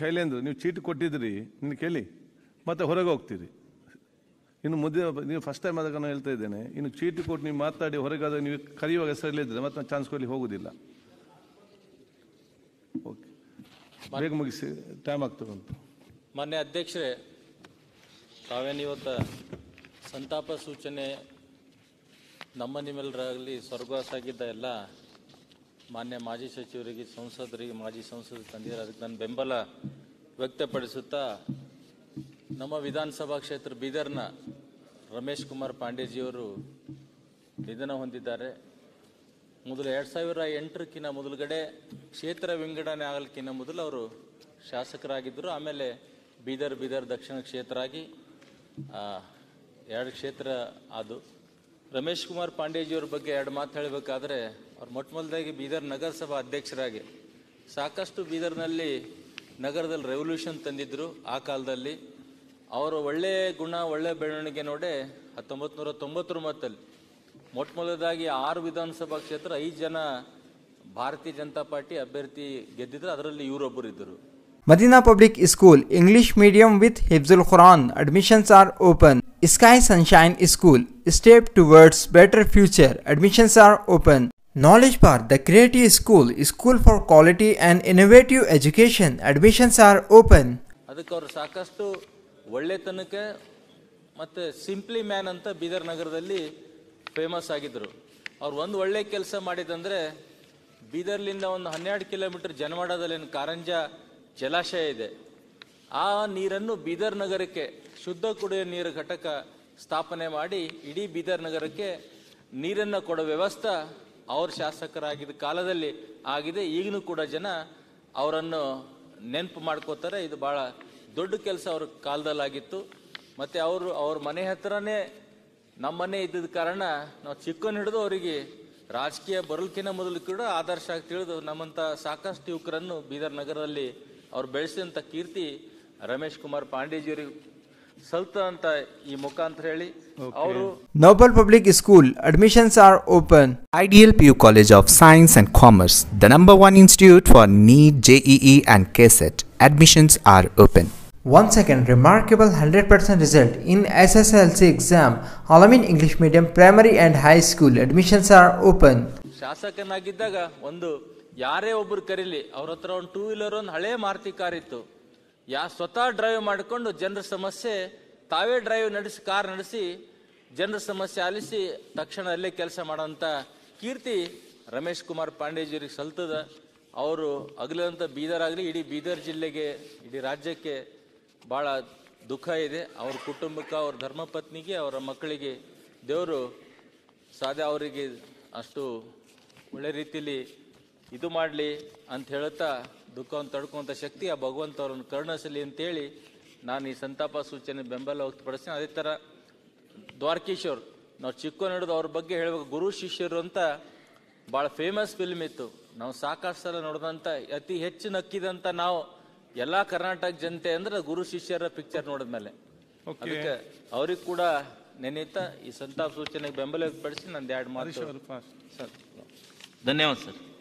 ಶೈಲೇಂದ್ರ ನೀವು ಚೀಟಿ ಕೊಟ್ಟಿದ್ರಿ ನಿನ್ನ ಕೇಳಿ ಮತ್ತೆ ಹೊರಗೆ ಹೋಗ್ತೀರಿ ಇನ್ನು ಮುದ್ದೆ ನೀವು ಫಸ್ಟ್ ಟೈಮ್ ಆದಾಗ ನಾನು ಹೇಳ್ತಾ ಇದ್ದೇನೆ ಇನ್ನು ಚೀಟಿ ಕೊಟ್ಟು ನೀವು ಮಾತಾಡಿ ಹೊರಗಾದಾಗ ನೀವು ಕರೆಯುವಾಗ ಹೆಸರಲ್ಲಿದ್ದರೆ ಮತ್ತೆ ನಾನು ಚಾನ್ಸ್ ಕೊಡಲಿ ಹೋಗೋದಿಲ್ಲ ಓಕೆ ಬೇಗ ಮುಗಿಸಿ ಟೈಮ್ ಆಗ್ತದೆ ಅಂತ ಮಾನ್ಯ ಅಧ್ಯಕ್ಷರೇ ತಾವೇನು ಇವತ್ತು ಸಂತಾಪ ಸೂಚನೆ ನಮ್ಮ ನಿಮ್ಮೆಲ್ಲರಾಗಲಿ ಸ್ವರ್ಗವಾಸಾಗಿದ್ದ ಎಲ್ಲ ಮಾನ್ಯ ಮಾಜಿ ಸಚಿವರಿಗೆ ಸಂಸದರಿಗೆ ಮಾಜಿ ಸಂಸದ ತಂದಿದ್ದಾರೆ ಅದಕ್ಕೆ ನನ್ನ ಬೆಂಬಲ ವ್ಯಕ್ತಪಡಿಸುತ್ತಾ ನಮ್ಮ ವಿಧಾನಸಭಾ ಕ್ಷೇತ್ರ ಬೀದರ್ನ ರಮೇಶ್ ಕುಮಾರ್ ಪಾಂಡೇಜಿಯವರು ನಿಧನ ಹೊಂದಿದ್ದಾರೆ ಮೊದಲು ಎರಡು ಸಾವಿರ ಎಂಟರಕ್ಕಿಂತ ಮೊದಲುಗಡೆ ಕ್ಷೇತ್ರ ವಿಂಗಡಣೆ ಆಗಲಿಕ್ಕಿಂತ ಮೊದಲು ಅವರು ಶಾಸಕರಾಗಿದ್ದರು ಆಮೇಲೆ ಬೀದರ್ ಬೀದರ್ ದಕ್ಷಿಣ ಕ್ಷೇತ್ರ ಆಗಿ ಎರಡು ಕ್ಷೇತ್ರ ಅದು ರಮೇಶ್ ಕುಮಾರ್ ಪಾಂಡೇಜಿಯವ್ರ ಬಗ್ಗೆ ಎರಡು ಮಾತು ಹೇಳಬೇಕಾದ್ರೆ ಅವ್ರು ಮೊಟ್ಟ ಮೊದಲಾಗಿ ಬೀದರ್ ನಗರಸಭಾ ಅಧ್ಯಕ್ಷರಾಗಿ ಸಾಕಷ್ಟು ಬೀದರ್ನಲ್ಲಿ ನಗರದಲ್ಲಿ ರೆವಲ್ಯೂಷನ್ ತಂದಿದ್ದರು ಆ ಕಾಲದಲ್ಲಿ ಅವರ ಒಳ್ಳೆಯ ಗುಣ ಒಳ್ಳೆ ಬೆಳವಣಿಗೆ ನೋಡೆ ಹತ್ತೊಂಬತ್ತು ನೂರ ತೊಂಬತ್ತೊಂಬತ್ತಲ್ಲಿ ಮೊಟ್ಟ ಮೊದಲದಾಗಿ ಆರು ವಿಧಾನಸಭಾ ಕ್ಷೇತ್ರ ಐದು ಜನ ಭಾರತೀಯ ಜನತಾ ಪಾರ್ಟಿ ಅಭ್ಯರ್ಥಿ ಗೆದ್ದಿದ್ರು ಅದರಲ್ಲಿ ಇವರೊಬ್ಬರು ಇದ್ದರು Madina public school English medium with ಹಿಫ್ಜುಲ್ ಖುರಾನ್ admissions are open Sky Sunshine School Step Towards Better Future Admissions are open. Knowledge Park The Creative School School for Quality and Innovative Education Admissions are open. ಅವರು ಸಾಕಷ್ಟು ಒಳ್ಳೆತನಕ್ಕೆ ಮತ್ತು simply man ಅಂತ ಬೀದರ್ ನಗರದಲ್ಲಿ famous ಆಗಿದ್ದರು ಅವ್ರು ಒಂದು ಒಳ್ಳೆ ಕೆಲಸ ಮಾಡಿದಂದರೆ ಬೀದರ್ಲಿಂದ ಒಂದು ಹನ್ನೆರಡು ಕಿಲೋಮೀಟರ್ ಜನವಾಡದಲ್ಲಿ ಕಾರಂಜ ಜಲಾಶಯ ಇದೆ ಆ ನೀರನ್ನು ಬೀದರ್ ನಗರಕ್ಕೆ ಶುದ್ಧ ಕುಡಿಯುವ ನೀರು ಘಟಕ ಸ್ಥಾಪನೆ ಮಾಡಿ ಇಡೀ ಬೀದರ್ ನಗರಕ್ಕೆ ನೀರನ್ನು ಕೊಡೋ ವ್ಯವಸ್ಥೆ ಅವ್ರ ಶಾಸಕರಾಗಿದ್ದ ಕಾಲದಲ್ಲಿ ಆಗಿದೆ ಈಗಲೂ ಕೂಡ ಜನ ಅವರನ್ನು ನೆನಪು ಮಾಡ್ಕೋತಾರೆ ಇದು ಭಾಳ ದೊಡ್ಡ ಕೆಲಸ ಅವ್ರ ಕಾಲದಲ್ಲಾಗಿತ್ತು ಮತ್ತು ಅವರು ಅವ್ರ ಮನೆ ಹತ್ರನೇ ನಮ್ಮ ಮನೆ ಇದ್ದಿದ್ದ ಕಾರಣ ನಾವು ಚಿಕ್ಕನ್ ಹಿಡಿದು ಅವರಿಗೆ ರಾಜಕೀಯ ಬರಲಿಕ್ಕಿನ ಮೊದಲು ಕೂಡ ಆದರ್ಶ ಆಗಿ ತಿಳಿದು ನಮ್ಮಂಥ ಸಾಕಷ್ಟು ಯುವಕರನ್ನು ಬೀದರ್ ನಗರದಲ್ಲಿ ಅವ್ರು ಬೆಳೆಸಿದಂಥ ಕೀರ್ತಿ ರಮೇಶ್ ಕುಮಾರ್ ಪಾಂಡೇಜಿಯ ಸಲ್ತ ಈ ಮುಖಾಂತರ public school admissions are open college of science and commerce the number one institute for NEET JEE and KCET admissions are open one second remarkable hundred percent result in S S L C exam Alameen English medium primary and high school admissions are open ಶಾಸಕನಾಗಿದ್ದಾಗ ಒಂದು ಯಾರೇ ಒಬ್ರು ಕರೀಲಿ ಅವ್ರ ಹತ್ರ ಒಂದು two wheeler ಒಂದು ಹಳೇ ಇತ್ತು ಯಾ ಸ್ವತಃ ಡ್ರೈವ್ ಮಾಡಿಕೊಂಡು ಜನರ ಸಮಸ್ಯೆ ತಾವೇ ಡ್ರೈವ್ ನಡೆಸಿ ಕಾರ್ ನಡೆಸಿ ಜನರ ಸಮಸ್ಯೆ ಆಲಿಸಿ ತಕ್ಷಣ ಅಲ್ಲೇ ಕೆಲಸ ಮಾಡೋಂಥ ಕೀರ್ತಿ ರಮೇಶ್ ಕುಮಾರ್ ಪಾಂಡೇಜಿಯವ್ರಿಗೆ ಸಲ್ತದ ಅವರು ಅಗಲಂತ ಬೀದರ್ ಇಡೀ ಬೀದರ್ ಜಿಲ್ಲೆಗೆ ಇಡೀ ರಾಜ್ಯಕ್ಕೆ ಭಾಳ ದುಃಖ ಇದೆ ಅವ್ರ ಕುಟುಂಬಕ್ಕೆ ಅವ್ರ ಧರ್ಮಪತ್ನಿಗೆ ಅವರ ಮಕ್ಕಳಿಗೆ ದೇವರು ಸಾಧ್ಯ ಅವರಿಗೆ ಅಷ್ಟು ಒಳ್ಳೆ ರೀತಿಯಲ್ಲಿ ಇದು ಮಾಡಲಿ ಅಂತ ಹೇಳುತ್ತಾ ದುಃಖವನ್ನು ತಡ್ಕೊಂಥ ಶಕ್ತಿ ಆ ಭಗವಂತ ಅವರನ್ನು ಕರುಣಿಸಲಿ ಅಂತೇಳಿ ನಾನು ಈ ಸಂತಾಪ ಸೂಚನೆ ಬೆಂಬಲ ವ್ಯಕ್ತಪಡಿಸ್ತೀನಿ ಅದೇ ಥರ ದ್ವಾರಕೀಶೋರ್ ನಾವು ಚಿಕ್ಕ ನಡೆದು ಅವ್ರ ಬಗ್ಗೆ ಹೇಳಬೇಕು ಗುರು ಶಿಷ್ಯರು ಅಂತ ಭಾಳ ಫೇಮಸ್ ಫಿಲ್ಮ್ ಇತ್ತು ನಾವು ಸಾಕಷ್ಟು ಸಲ ನೋಡಿದಂಥ ಅತಿ ಹೆಚ್ಚು ನಕ್ಕಿದಂಥ ನಾವು ಎಲ್ಲ ಕರ್ನಾಟಕ ಜನತೆ ಅಂದ್ರೆ ಗುರು ಶಿಷ್ಯರ ಪಿಕ್ಚರ್ ನೋಡಿದ ಮೇಲೆ ಅದಕ್ಕೆ ಅವ್ರಿಗೆ ಕೂಡ ನೆನೆಯುತ್ತಾ ಈ ಸಂತಾಪ ಸೂಚನೆಗೆ ಬೆಂಬಲ ವ್ಯಕ್ತಪಡಿಸಿ ನಂದು ಎರಡು ಮಾತು ಧನ್ಯವಾದ ಸರ್